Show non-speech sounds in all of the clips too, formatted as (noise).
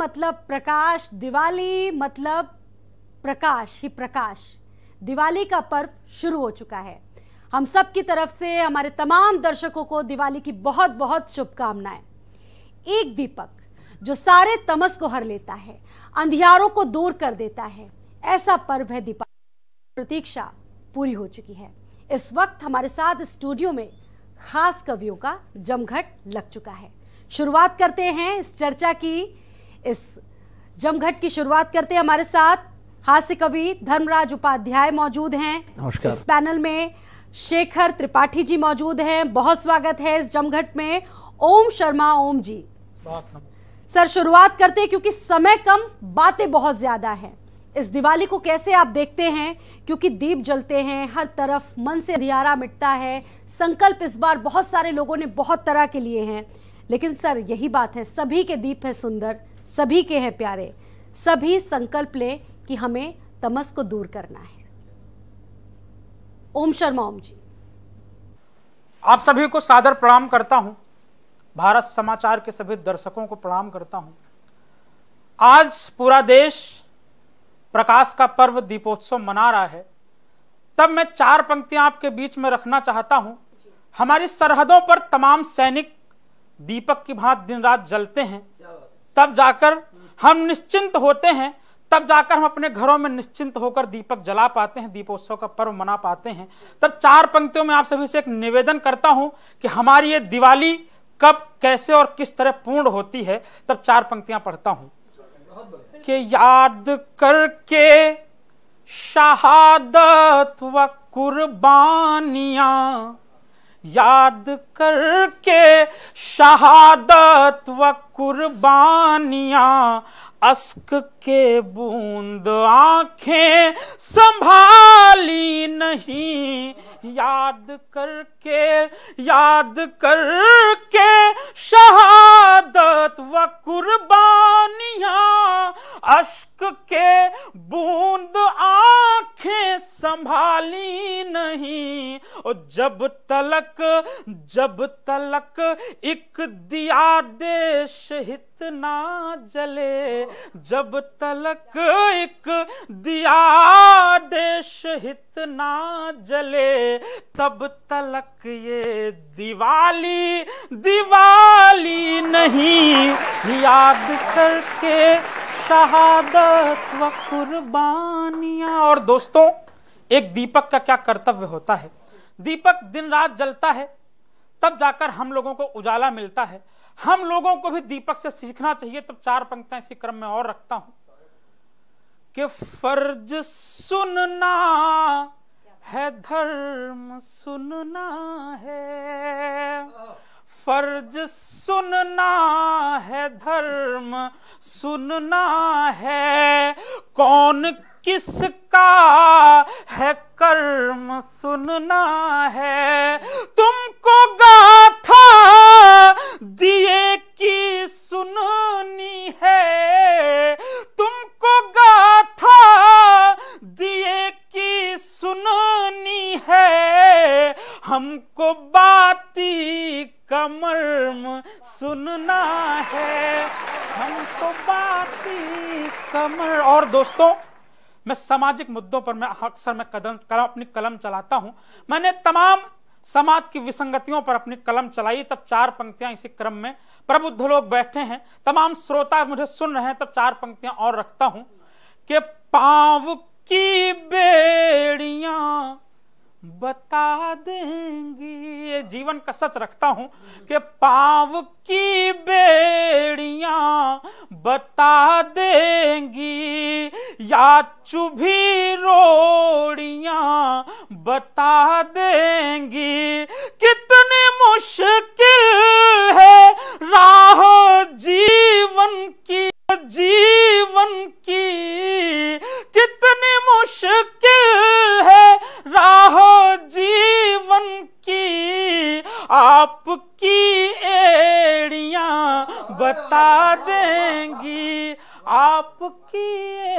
मतलब प्रकाश दिवाली मतलब प्रकाश ही प्रकाश दिवाली का पर्व शुरू हो चुका है हम सब की तरफ से हमारे तमाम दर्शकों को दिवाली की बहुत बहुत शुभकामनाएं एक दीपक जो सारे तमस को हर लेता है अंधियारों को दूर कर देता है ऐसा पर्व है दीपा प्रतीक्षा पूरी हो चुकी है इस वक्त हमारे साथ स्टूडियो में खास कवियों का जमघट लग चुका है शुरुआत करते हैं इस चर्चा की इस जमघट की शुरुआत करते हैं हमारे साथ हास्य कवि धर्मराज उपाध्याय मौजूद हैं इस पैनल में शेखर त्रिपाठी जी मौजूद हैं बहुत स्वागत है इस जमघट में ओम शर्मा ओम जी सर शुरुआत करते हैं क्योंकि समय कम बातें बहुत ज़्यादा हैं इस दिवाली को कैसे आप देखते हैं क्योंकि दीप जलते हैं हर तरफ मन से दियारा मिटता है संकल्प इस बार बहुत सारे लोगों ने बहुत तरह के लिए हैं लेकिन सर यही बात है सभी के दीप है सुंदर सभी के हैं प्यारे सभी संकल्प लें कि हमें तमस को दूर करना है ओम शर्मा ओम जी आप सभी को सादर प्रणाम करता हूं भारत समाचार के सभी दर्शकों को प्रणाम करता हूं आज पूरा देश प्रकाश का पर्व दीपोत्सव मना रहा है तब मैं चार पंक्तियां आपके बीच में रखना चाहता हूं हमारी सरहदों पर तमाम सैनिक दीपक की भांत दिन रात जलते हैं तब जाकर हम निश्चिंत होते हैं तब जाकर हम अपने घरों में निश्चिंत होकर दीपक जला पाते हैं दीपोत्सव का पर्व मना पाते हैं तब चार पंक्तियों में आप सभी से एक निवेदन करता हूं कि हमारी ये दिवाली कब कैसे और किस तरह पूर्ण होती है तब चार पंक्तियां पढ़ता हूं कि याद करके शहादत व कुर्बानियां याद करके शहादत व कुर्बानियाँ अस्क के बूंद आंखें संभाली नहीं याद करके याद करके शहादत व कुर्बानियाँ अश्क के बूंद आंखें संभाली नहीं ओ जब तलक जब तलक एक दिया देश हित ना जले जब तलक एक दिया देश हित ना जले तब तलक ये दिवाली दिवाली नहीं याद करके शहादत व कुर्बानियाँ और दोस्तों एक दीपक का क्या कर्तव्य होता है दीपक दिन रात जलता है तब जाकर हम लोगों को उजाला मिलता है हम लोगों को भी दीपक से सीखना चाहिए तब चार पंक्तियां इसी क्रम में और रखता हूं कि फर्ज सुनना है धर्म सुनना है फर्ज सुनना है धर्म सुनना है कौन किसका है कर्म सुनना है तुमको गाथा दिए की सुननी है तुमको गाथा दिए की सुननी है हमको बाती कमर्म सुनना है हमको बाती कमर और दोस्तों मैं सामाजिक मुद्दों पर मैं अक्सर मैं कदम कलम अपनी कलम चलाता हूं मैंने तमाम समाज की विसंगतियों पर अपनी कलम चलाई तब चार पंक्तियां इसी क्रम में प्रबुद्ध लोग बैठे हैं तमाम श्रोता मुझे सुन रहे हैं तब चार पंक्तियां और रखता हूं कि पांव की बेड़ियां बता देंगे जीवन का सच रखता हूं कि पाव की बेड़िया बता देंगी या चुभी रोड़िया बता देंगी कितनी मुश्किल है राह जीवन की जीवन की कितनी मुश्किल है राह जीवन की आपकी एड़िया बता देंगी आपकी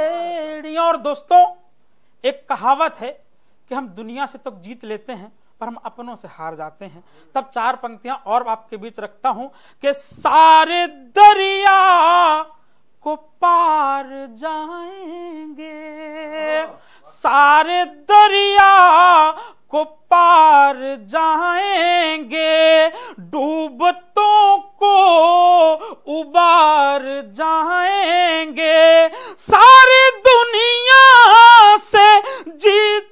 एड़िया और दोस्तों एक कहावत है कि हम दुनिया से तो जीत लेते हैं पर हम अपनों से हार जाते हैं तब चार पंक्तियां और आपके बीच रखता हूं कि सारे दरिया को पार जाएंगे हाँ। सारे दरिया को पार जाएंगे डूबतों को उबार जाएंगे सारी दुनिया से जीत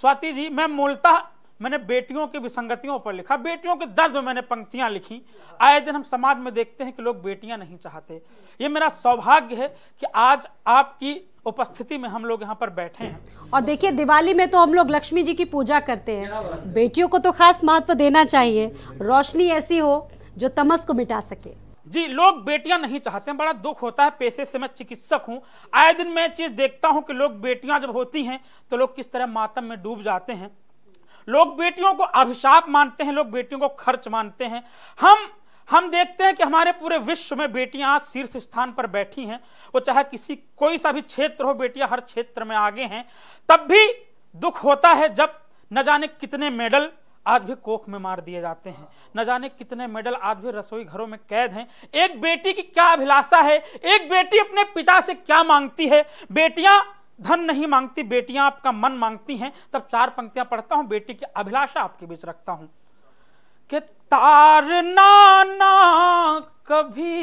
स्वाति जी मैं मूलतः मैंने बेटियों की विसंगतियों पर लिखा बेटियों के दर्द में मैंने पंक्तियां लिखी आए दिन हम समाज में देखते हैं कि लोग बेटियां नहीं चाहते ये मेरा सौभाग्य है कि आज आपकी उपस्थिति में हम लोग यहाँ पर बैठे हैं और देखिए दिवाली में तो हम लोग लक्ष्मी जी की पूजा करते हैं बेटियों को तो खास महत्व देना चाहिए रोशनी ऐसी हो जो तमस को मिटा सके जी लोग बेटियां नहीं चाहते हैं बड़ा दुख होता है पैसे से मैं चिकित्सक हूं आए दिन मैं चीज़ देखता हूं कि लोग बेटियां जब होती हैं तो लोग किस तरह मातम में डूब जाते हैं लोग बेटियों को अभिशाप मानते हैं लोग बेटियों को खर्च मानते हैं हम हम देखते हैं कि हमारे पूरे विश्व में बेटियां आज शीर्ष स्थान पर बैठी हैं वो चाहे किसी कोई सा भी क्षेत्र हो बेटियां हर क्षेत्र में आगे हैं तब भी दुख होता है जब न जाने कितने मेडल आज भी कोख में मार दिए जाते हैं न जाने कितने मेडल आज भी रसोई घरों में कैद हैं एक बेटी की क्या अभिलाषा है एक बेटी अपने पिता से क्या मांगती है बेटियां धन नहीं मांगती बेटियां आपका मन मांगती हैं तब चार पंक्तियां पढ़ता हूं बेटी की अभिलाषा आपके बीच रखता हूं कि तारना ना कभी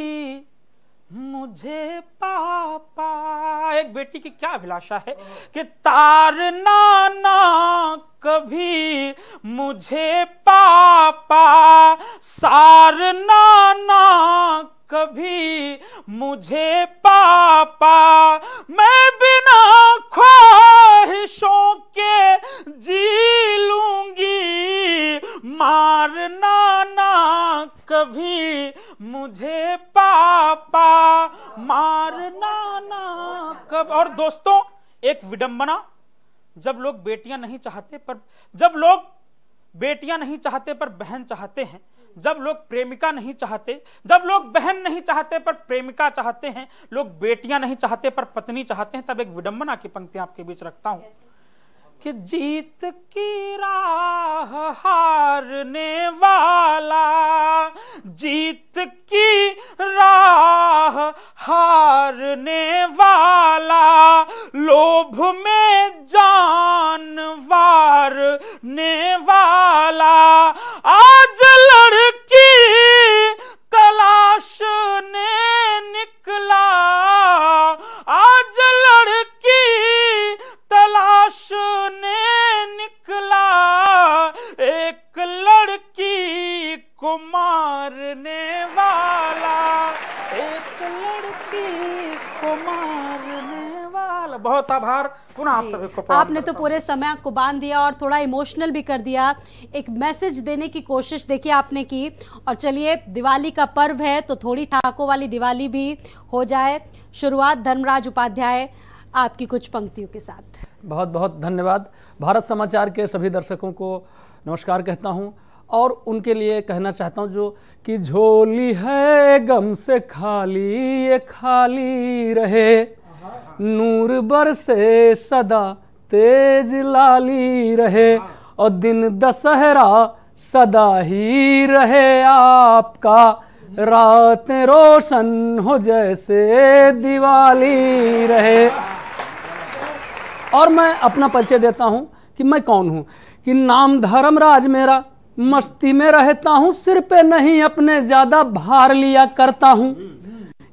मुझे पापा एक बेटी की क्या अभिलाषा है कि तार ना कभी मुझे पापा सार नाना कभी मुझे पापा विडंबना जब लोग बेटियां नहीं चाहते पर जब लोग बेटियां नहीं चाहते पर बहन चाहते हैं जब लोग प्रेमिका नहीं चाहते जब लोग बहन नहीं चाहते पर प्रेमिका चाहते हैं लोग बेटियां नहीं चाहते पर पत्नी चाहते हैं तब एक विडंबना की पंक्तियां आपके बीच रखता हूं कि जीत की राह हारने वाला जीत की राह हारने वाला लोभ में जा बहुत आभार पुनः आप सभी को आपने तो पूरे समय को बांध दिया और थोड़ा इमोशनल भी कर दिया एक मैसेज देने की कोशिश देखिए आपने की और चलिए दिवाली का पर्व है तो थोड़ी ठाकों वाली दिवाली भी हो जाए शुरुआत धर्मराज उपाध्याय आपकी कुछ पंक्तियों के साथ बहुत बहुत धन्यवाद भारत समाचार के सभी दर्शकों को नमस्कार कहता हूँ और उनके लिए कहना चाहता हूँ जो कि झोली है गम से खाली ये खाली रहे नूर बरसे सदा तेज लाली रहे और दिन दशहरा सदा ही रहे आपका रात रोशन हो जैसे दिवाली रहे और मैं अपना परिचय देता हूँ कि मैं कौन हूँ कि नाम धर्म राज मेरा मस्ती में रहता हूँ सिर पे नहीं अपने ज़्यादा भार लिया करता हूँ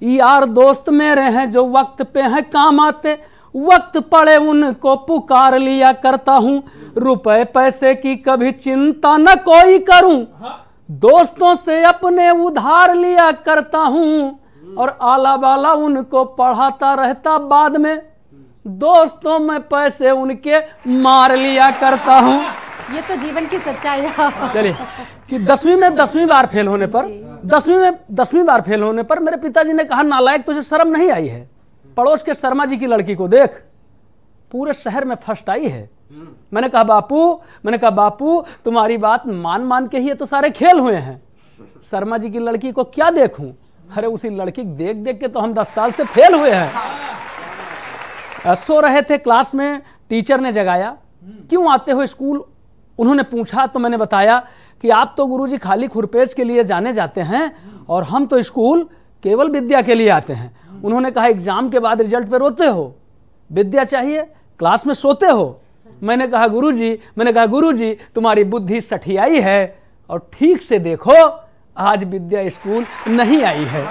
यार दोस्त मेरे हैं जो वक्त पे हैं काम आते वक्त पड़े उनको पुकार लिया करता हूँ रुपए पैसे की कभी चिंता न कोई करूँ हाँ। दोस्तों से अपने उधार लिया करता हूँ और आला बाला उनको पढ़ाता रहता बाद में दोस्तों में पैसे उनके मार लिया करता हूँ ये तो जीवन की सच्चाई है चलिए कि दसवीं में दसवीं बार फेल होने पर दसवीं में दसवीं बार फेल होने पर मेरे पिताजी ने कहा नालायक तुझे शर्म नहीं आई है पड़ोस के शर्मा जी की लड़की को देख पूरे शहर में फर्स्ट आई है मैंने कहा बापू मैंने कहा बापू तुम्हारी बात मान मान के ही तो सारे खेल हुए हैं शर्मा जी की लड़की को क्या देखूं अरे उसी लड़की देख देख के तो हम दस साल से फेल हुए हैं सो रहे थे क्लास में टीचर ने जगाया क्यों आते हो स्कूल उन्होंने पूछा तो मैंने बताया कि आप तो गुरुजी खाली खुरपेश के लिए जाने जाते हैं और हम तो स्कूल केवल विद्या के लिए आते हैं उन्होंने कहा एग्जाम के बाद रिजल्ट पे रोते हो विद्या चाहिए क्लास में सोते हो मैंने कहा गुरुजी मैंने कहा गुरुजी तुम्हारी बुद्धि सठियाई है और ठीक से देखो आज विद्या स्कूल नहीं आई है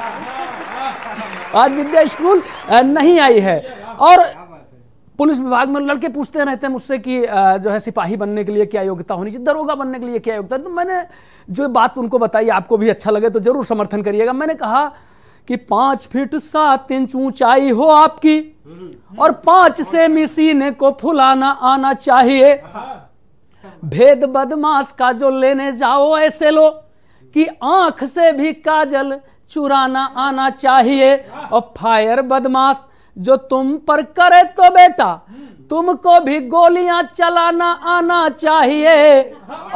आज विद्या स्कूल नहीं आई है और पुलिस विभाग में लड़के पूछते रहते हैं मुझसे कि जो है सिपाही बनने के लिए क्या योग्यता होनी चाहिए दरोगा बनने के लिए क्या योग्यता तो मैंने जो बात उनको बताई आपको भी अच्छा लगे तो जरूर समर्थन करिएगा मैंने कहा कि पांच फीट सात इंच ऊंचाई हो आपकी और पांच से मिसीने को फुलाना आना चाहिए भेद बदमाश का जो लेने जाओ ऐसे लो कि आंख से भी काजल चुराना आना चाहिए और फायर बदमाश जो तुम पर करे तो बेटा तुमको भी गोलियां चलाना आना चाहिए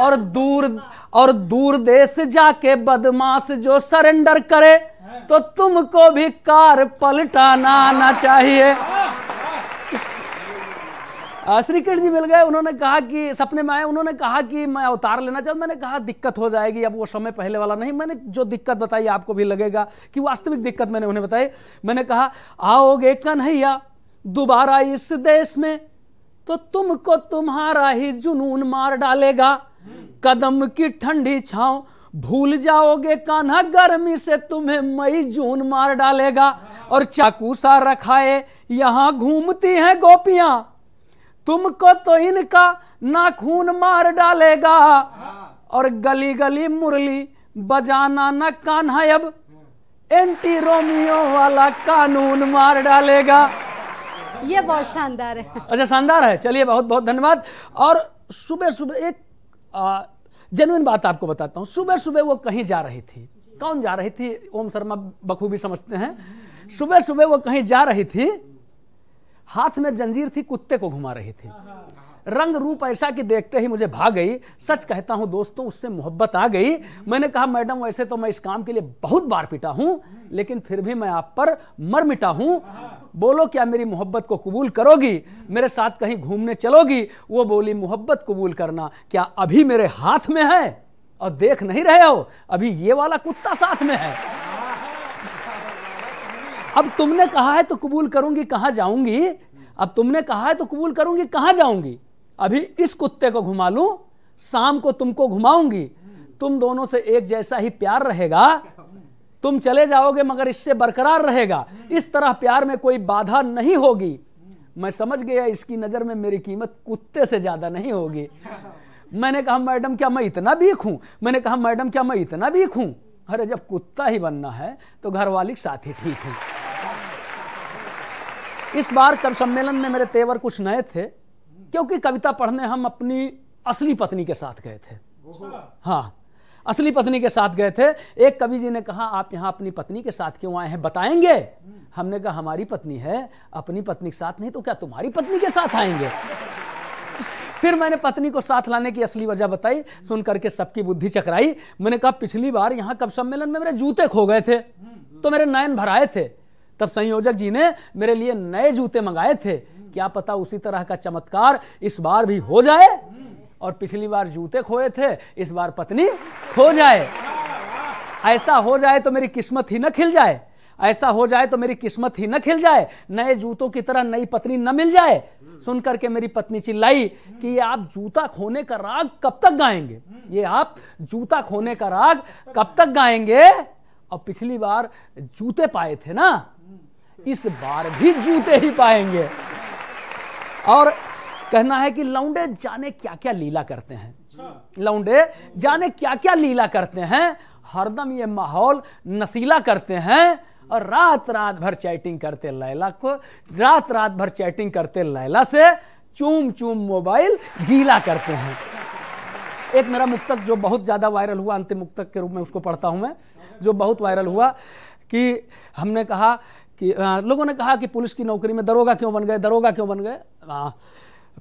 और दूर और दूर देश जाके बदमाश जो सरेंडर करे तो तुमको भी कार पलटाना आना चाहिए श्री कृष्ण जी मिल गए उन्होंने कहा कि सपने में आए उन्होंने कहा कि मैं अवतार लेना चाहता मैंने कहा दिक्कत हो जाएगी अब वो समय पहले वाला नहीं मैंने जो दिक्कत बताई आपको भी लगेगा कि वास्तविक दिक्कत मैंने उन्हें बताई मैंने कहा आओगे कन्हैया दोबारा इस देश में तो तुमको तुम्हारा ही जुनून मार डालेगा कदम की ठंडी छाव भूल जाओगे कान्हा गर्मी से तुम्हें मई जून मार डालेगा और चाकू सा रखाए यहाँ घूमती हैं गोपियां तुमको तो इनका नाखून मार डालेगा हाँ। और गली गली मुरली बजाना ना कान है अब एंटी रोमियो वाला कानून मार डालेगा ये बहुत शानदार है अच्छा शानदार है चलिए बहुत बहुत धन्यवाद और सुबह सुबह एक जेनुइन बात आपको बताता हूँ सुबह सुबह वो कहीं जा रही थी कौन जा रही थी ओम शर्मा बखूबी समझते हैं सुबह सुबह वो कहीं जा रही थी हाथ में जंजीर थी कुत्ते को घुमा रही थी रंग रूप ऐसा कि देखते ही मुझे भाग गई सच कहता हूं दोस्तों उससे मोहब्बत आ गई मैंने कहा मैडम वैसे तो मैं इस काम के लिए बहुत बार पिटा हूं लेकिन फिर भी मैं आप पर मर मिटा हूं बोलो क्या मेरी मोहब्बत को कबूल करोगी मेरे साथ कहीं घूमने चलोगी वो बोली मोहब्बत कबूल करना क्या अभी मेरे हाथ में है और देख नहीं रहे हो अभी ये वाला कुत्ता साथ में है अब तुमने कहा है तो कबूल करूंगी कहां जाऊंगी अब तुमने कहा है तो कबूल करूंगी कहां जाऊंगी अभी इस कुत्ते को घुमा लू शाम को तुमको घुमाऊंगी तुम दोनों से एक जैसा ही प्यार रहेगा तुम चले जाओगे मगर इससे बरकरार रहेगा इस तरह प्यार में कोई बाधा नहीं होगी मैं समझ गया इसकी नज़र में मेरी कीमत कुत्ते से ज़्यादा नहीं होगी मैंने कहा मैडम क्या मैं इतना भीख हूं मैंने कहा मैडम क्या मैं इतना भीख हूं अरे जब कुत्ता ही बनना है तो घर वाली साथ ही ठीक है इस बार कवि सम्मेलन में मेरे तेवर कुछ नए थे क्योंकि कविता पढ़ने हम अपनी असली पत्नी के साथ गए थे हाँ असली पत्नी के साथ गए थे एक कवि जी ने कहा आप यहाँ अपनी पत्नी के साथ क्यों आए हैं बताएंगे हमने कहा हमारी पत्नी है अपनी पत्नी के साथ नहीं तो क्या तुम्हारी पत्नी के साथ आएंगे फिर मैंने पत्नी को साथ लाने की असली वजह बताई सुन करके सबकी बुद्धि चकराई मैंने कहा पिछली बार यहाँ कब सम्मेलन में मेरे जूते खो गए थे तो मेरे नयन भराए थे तब संयोजक जी ने मेरे लिए नए जूते मंगाए थे क्या पता उसी तरह का चमत्कार इस बार भी हो जाए और पिछली बार जूते खोए थे इस बार पत्नी खो जाए ऐसा हो जाए तो मेरी किस्मत ही न खिल जाए ऐसा हो जाए तो मेरी किस्मत ही न खिल जाए नए जूतों की तरह नई पत्नी न मिल जाए सुन करके मेरी पत्नी चिल्लाई कि ये आप जूता खोने का राग कब तक गाएंगे ये आप जूता खोने का राग कब तक गाएंगे और पिछली बार जूते पाए थे ना इस बार भी जूते ही पाएंगे और कहना है कि लौंडे जाने क्या क्या लीला करते हैं अच्छा। लौंडे जाने क्या क्या लीला करते हैं हरदम ये माहौल नसीला करते हैं और रात रात भर चैटिंग करते लैला को रात रात भर चैटिंग करते लैला से चूम चूम मोबाइल गीला करते हैं एक मेरा मुक्तक जो बहुत ज़्यादा वायरल हुआ अंतिम मुक्तक के रूप में उसको पढ़ता हूं मैं जो बहुत वायरल हुआ कि हमने कहा कि आ, लोगों ने कहा कि पुलिस की नौकरी में दरोगा क्यों बन गए दरोगा क्यों बन गए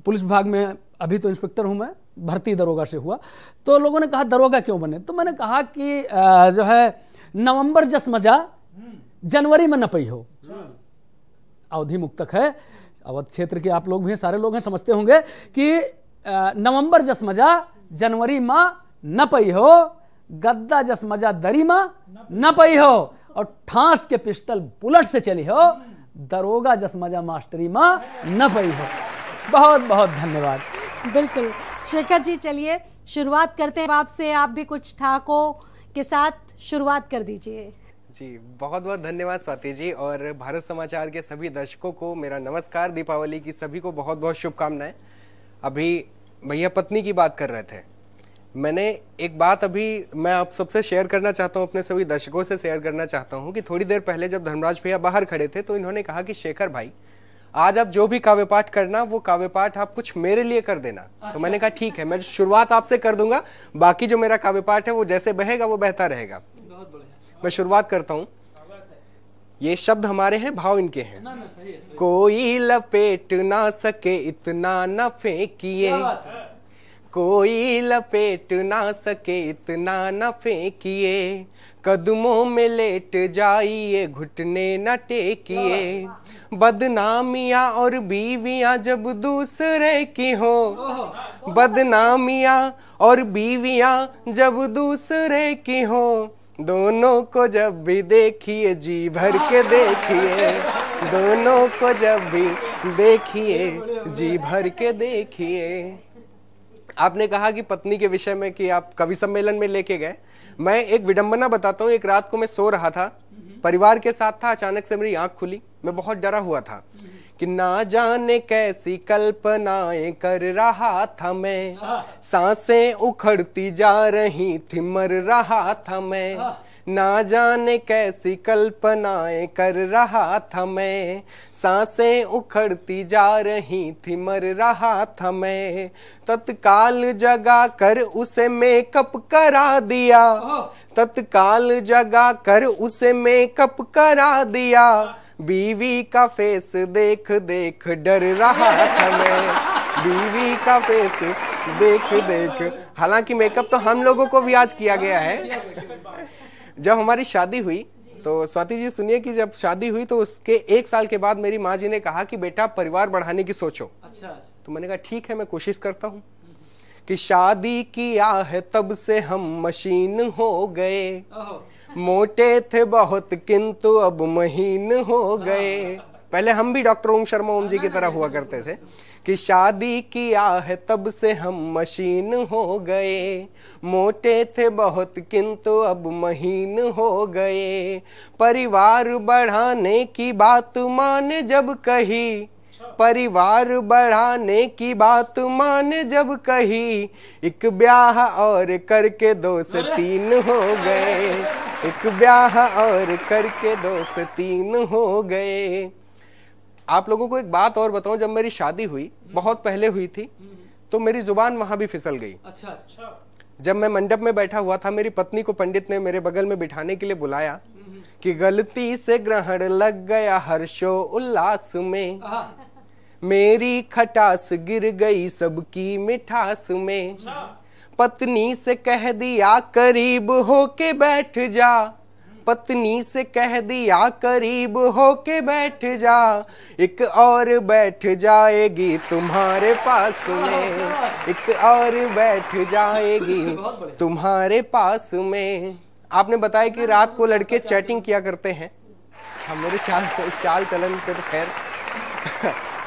पुलिस विभाग में अभी तो इंस्पेक्टर हूं मैं भर्ती दरोगा से हुआ तो लोगों ने कहा दरोगा क्यों बने तो मैंने कहा कि आ, जो है नवंबर जस मजा जनवरी में न पई हो अवधि मुक्तक है अवध क्षेत्र के आप लोग भी सारे लोग हैं समझते होंगे कि नवंबर जस मजा जनवरी माँ न पई हो गद्दा जस मजा दरी माँ न पई हो और ठास के पिस्टल बुलेट से चली हो दरोगा जसमजा मास्टरी माँ न पड़ी हो बहुत बहुत धन्यवाद बिल्कुल शेखर जी चलिए शुरुआत करते हैं आपसे आप भी कुछ ठाको के साथ शुरुआत कर दीजिए जी बहुत बहुत धन्यवाद स्वाति जी और भारत समाचार के सभी दर्शकों को मेरा नमस्कार दीपावली की सभी को बहुत बहुत शुभकामनाएं अभी भैया पत्नी की बात कर रहे थे मैंने एक बात अभी मैं आप सबसे शेयर करना चाहता हूं अपने सभी दर्शकों से शेयर करना चाहता हूं कि थोड़ी देर पहले जब धर्मराज भैया बाहर खड़े थे तो इन्होंने कहा कि शेखर भाई आज आप जो भी काव्य पाठ करना वो काव्य पाठ आप कुछ मेरे लिए कर देना तो अच्छा। मैंने कहा ठीक है मैं शुरुआत आपसे कर दूंगा बाकी जो मेरा काव्य पाठ है वो जैसे बहेगा वो बहता रहेगा मैं शुरुआत करता हूँ ये शब्द हमारे हैं भाव इनके हैं ना, ना, सही है, सही। कोई लपेट ना सके इतना न फेंकिए कोई लपेट ना सके इतना न फेंकिए कदमों में लेट जाइए घुटने न टेकिए बदनामियाँ और बीवियाँ जब दूसरे की हो बदनामियाँ और बीवियाँ जब दूसरे की हो दोनों को जब भी देखिए जी भर के देखिए दोनों को जब भी देखिए जी भर के देखिए आपने कहा कि पत्नी के विषय में कि आप कवि सम्मेलन में लेके गए मैं एक विडंबना बताता हूँ एक रात को मैं सो रहा था परिवार के साथ था अचानक से मेरी आंख खुली मैं बहुत डरा हुआ था कि ना जाने कैसी कल्पनाएं कर रहा था मैं हाँ। सांसें उखड़ती जा रही थी मर रहा था मैं हाँ। ना जाने कैसी कल्पनाएं कर रहा था मैं सांसें उखड़ती जा रही थी मर रहा था मैं तत्काल जगा कर उसे मेकअप करा दिया तत्काल जगा कर उसे मेकअप करा दिया बीवी का फेस देख देख डर रहा था मैं बीवी का फेस देख देख हालांकि मेकअप तो हम लोगों को भी आज किया गया है जब हमारी शादी हुई तो स्वाति जी सुनिए कि जब शादी हुई तो उसके एक साल के बाद मेरी माँ जी ने कहा कि बेटा परिवार बढ़ाने की सोचो अच्छा, अच्छा। तो मैंने कहा ठीक है मैं कोशिश करता हूँ कि शादी किया है तब से हम मशीन हो गए मोटे थे बहुत किंतु अब महीन हो हाँ। गए पहले हम भी डॉक्टर ओम शर्मा ओम जी की हाँ, तरह हाँ, हुआ करते थे कि शादी किया है तब से हम मशीन हो गए मोटे थे बहुत किंतु अब महीन हो गए परिवार बढ़ाने की बात माने जब कही परिवार बढ़ाने की बात माने जब कही एक ब्याह और करके दो से तीन हो गए एक ब्याह और करके दो से तीन हो गए आप लोगों को एक बात और बताऊं जब मेरी शादी हुई बहुत पहले हुई थी हम्म, हम्म। तो मेरी जुबान वहां भी फिसल गई अच्छा अच्छा जब मैं मंडप में बैठा हुआ था मेरी पत्नी को पंडित ने मेरे बगल में बिठाने के लिए बुलाया हम्म, कि गलती से ग्रहण लग गया हर्षो उल्लास में मेरी खटास गिर गई सबकी मिठास में अच्छा। पत्नी से कह दिया करीब होके बैठ जा पत्नी से कह दिया करीब होके बैठ जा एक और बैठ जाएगी तुम्हारे पास में एक और बैठ जाएगी तुम्हारे पास में आपने बताया कि रात को लड़के चैटिंग किया करते हैं हम मेरे चाल चाल चलन पे तो खैर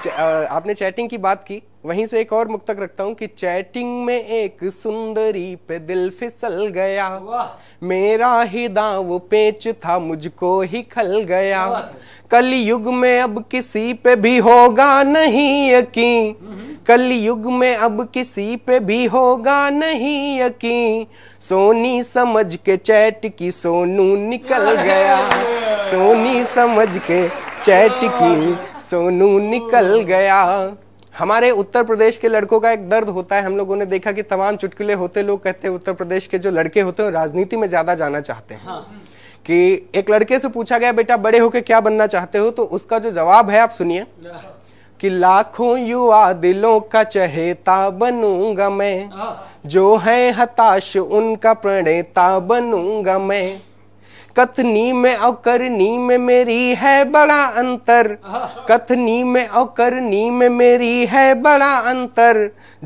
आपने चैटिंग की बात की वहीं से एक और मुक्तक रखता हूँ कि चैटिंग में एक सुंदरी पे दिल फिसल गया मेरा ही दाव पेच था मुझको ही खल गया कल युग में अब किसी पे भी होगा नहीं यकीन हम्म। कल युग में अब किसी पे भी होगा नहीं यकीन सोनी समझ के चैट की सोनू निकल गया (laughs) सोनी समझ के चैट हाँ। की सोनू निकल गया हमारे उत्तर प्रदेश के लड़कों का एक दर्द होता है हम लोगों ने देखा कि तमाम चुटकुले होते लोग कहते हैं उत्तर प्रदेश के जो लड़के होते हैं राजनीति में ज़्यादा जाना चाहते हैं हाँ। कि एक लड़के से पूछा गया बेटा बड़े होके क्या बनना चाहते हो तो उसका जो जवाब है आप सुनिए कि लाखों युवा दिलों का चहेता बनूंगा मैं हाँ। जो है हताश उनका प्रणेता बनूंगा मैं कथनी में और करनी में मेरी है बड़ा अंतर कथनी में और करनी में मेरी है बड़ा अंतर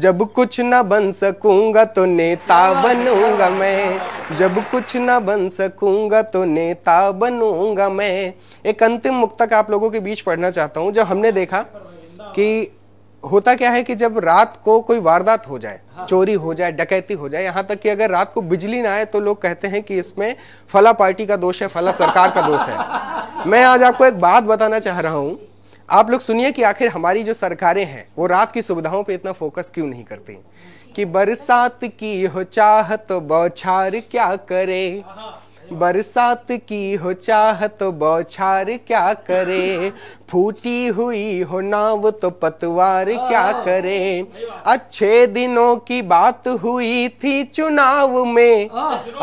जब कुछ न बन सकूंगा तो नेता बनूंगा मैं जब कुछ न बन सकूंगा तो नेता बनूंगा मैं एक अंतिम मुक्तक आप लोगों के बीच पढ़ना चाहता हूं जो हमने देखा कि होता क्या है कि जब रात को कोई वारदात हो जाए हाँ। चोरी हो जाए डकैती हो जाए यहाँ तक कि अगर रात को बिजली ना आए तो लोग कहते हैं कि इसमें फला पार्टी का दोष है फला सरकार का दोष है (laughs) मैं आज आपको एक बात बताना चाह रहा हूँ आप लोग सुनिए कि आखिर हमारी जो सरकारें हैं वो रात की सुविधाओं पर इतना फोकस क्यों नहीं करती कि बरसात की हो चाहत तो बौछार क्या करे हाँ। बरसात की हो चाह तो बौछार क्या करे फूटी हुई हो नाव तो पतवार क्या करे अच्छे दिनों की बात हुई थी चुनाव में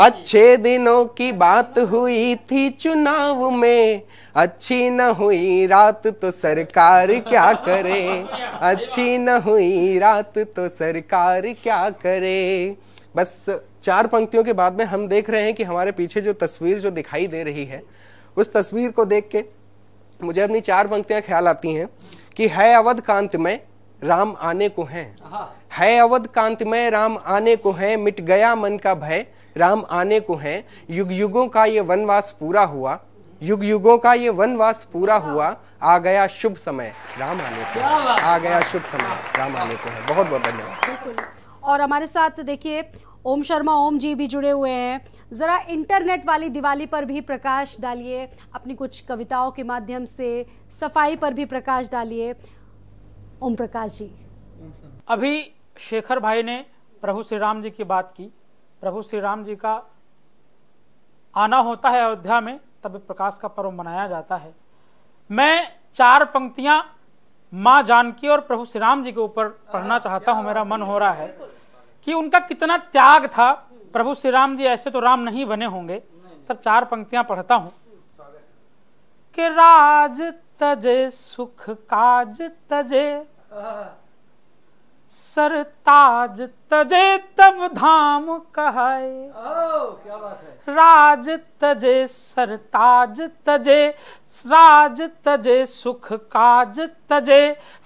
अच्छे दिनों की बात हुई थी चुनाव में अच्छी न हुई रात तो सरकार क्या करे अच्छी न हुई रात तो सरकार क्या करे बस चार पंक्तियों के बाद में हम देख रहे हैं कि हमारे पीछे जो तस्वीर जो दिखाई दे रही है उस तस्वीर को देख के मुझे अपनी चार पंक्तियां ख्याल आती हैं कि है अवध कांत में राम आने को हैं हाँ। है अवध कांत में राम आने को हैं मिट गया मन का भय राम आने को हैं युग युगों का ये वनवास पूरा हुआ युग युगों का ये वनवास पूरा हुआ आ गया शुभ समय राम आने को आ गया शुभ समय राम आने को है बहुत बहुत धन्यवाद और हमारे साथ देखिए ओम शर्मा ओम जी भी जुड़े हुए हैं ज़रा इंटरनेट वाली दिवाली पर भी प्रकाश डालिए अपनी कुछ कविताओं के माध्यम से सफाई पर भी प्रकाश डालिए ओम प्रकाश जी अभी शेखर भाई ने प्रभु श्री राम जी की बात की प्रभु श्री राम जी का आना होता है अयोध्या में तब प्रकाश का पर्व मनाया जाता है मैं चार पंक्तियां माँ जानकी और प्रभु श्री राम जी के ऊपर पढ़ना चाहता हूँ मेरा मन हो रहा है कि उनका कितना त्याग था प्रभु श्री राम जी ऐसे तो राम नहीं बने होंगे तब चार पंक्तियां पढ़ता हूं कि राज तजे सुख काज तजे सरताज तजे तब धाम कहाए राज तजे सरताज तजे राज तजे सुख काज तजे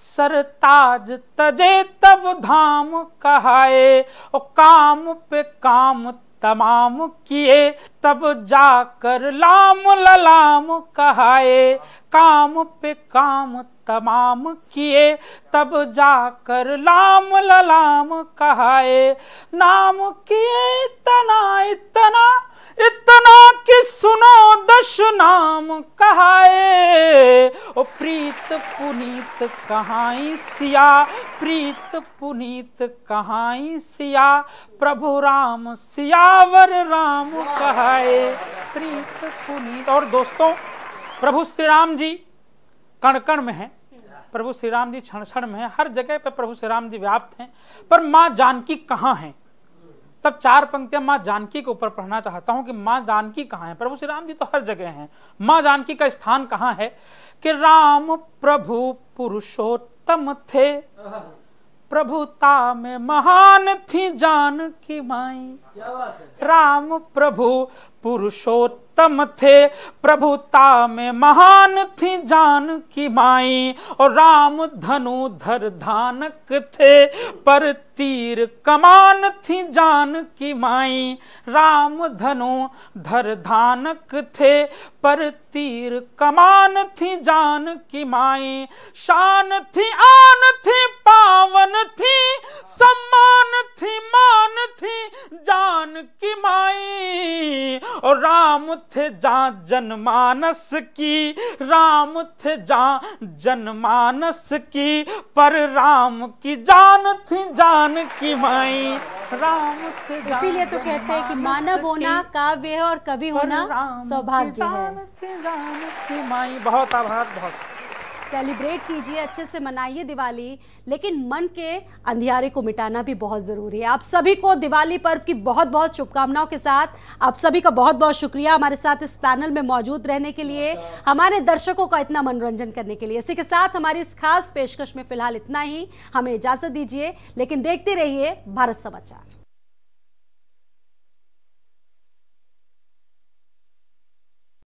सरताज तजे तब धाम कहाए ओ काम पे काम तमाम किए तब जाकर लाम ललाम कहाए काम पे काम तमाम किए तब जाकर लाम ललाम कहाए नाम किए इतना इतना इतना कि सुनो दश नाम कहाए ओ प्रीत पुनीत कहाई सिया प्रीत पुनीत कहाई सिया प्रभु राम सियावर राम कहाए जाए प्रीत पुनीत और दोस्तों प्रभु श्री राम जी कण कण में हैं प्रभु श्री राम जी क्षण क्षण में हैं हर जगह पे प्रभु श्री राम जी व्याप्त हैं पर माँ जानकी कहाँ हैं तब चार पंक्तियां माँ जानकी के ऊपर पढ़ना चाहता हूँ कि माँ जानकी कहाँ है प्रभु श्री राम जी तो हर जगह हैं माँ जानकी का स्थान कहाँ है कि राम प्रभु पुरुषोत्तम थे प्रभुता में महान थी जानकी माई राम प्रभु पुरुषोत्तम थे प्रभुता में महान थी जान की माई और राम धनु धर धानक थे पर तीर कमान थी जान की माई राम धनु धर धानक थे पर तीर कमान थी जान की माई शान थी आन थी पावन थी सम्मान थी मान थी जान भगवान की माई और राम थे जा जनमानस की राम थे जा जनमानस की पर राम की जान थी जान की माई राम थे इसीलिए तो कहते हैं कि मानव होना काव्य है और कवि होना सौभाग्य है माई बहुत आभार बहुत सेलिब्रेट कीजिए अच्छे से मनाइए दिवाली लेकिन मन के अंधियारे को मिटाना भी बहुत ज़रूरी है आप सभी को दिवाली पर्व की बहुत बहुत शुभकामनाओं के साथ आप सभी का बहुत बहुत शुक्रिया हमारे साथ इस पैनल में मौजूद रहने के लिए हमारे दर्शकों का इतना मनोरंजन करने के लिए इसी के साथ हमारी इस खास पेशकश में फिलहाल इतना ही हमें इजाज़त दीजिए लेकिन देखते रहिए भारत समाचार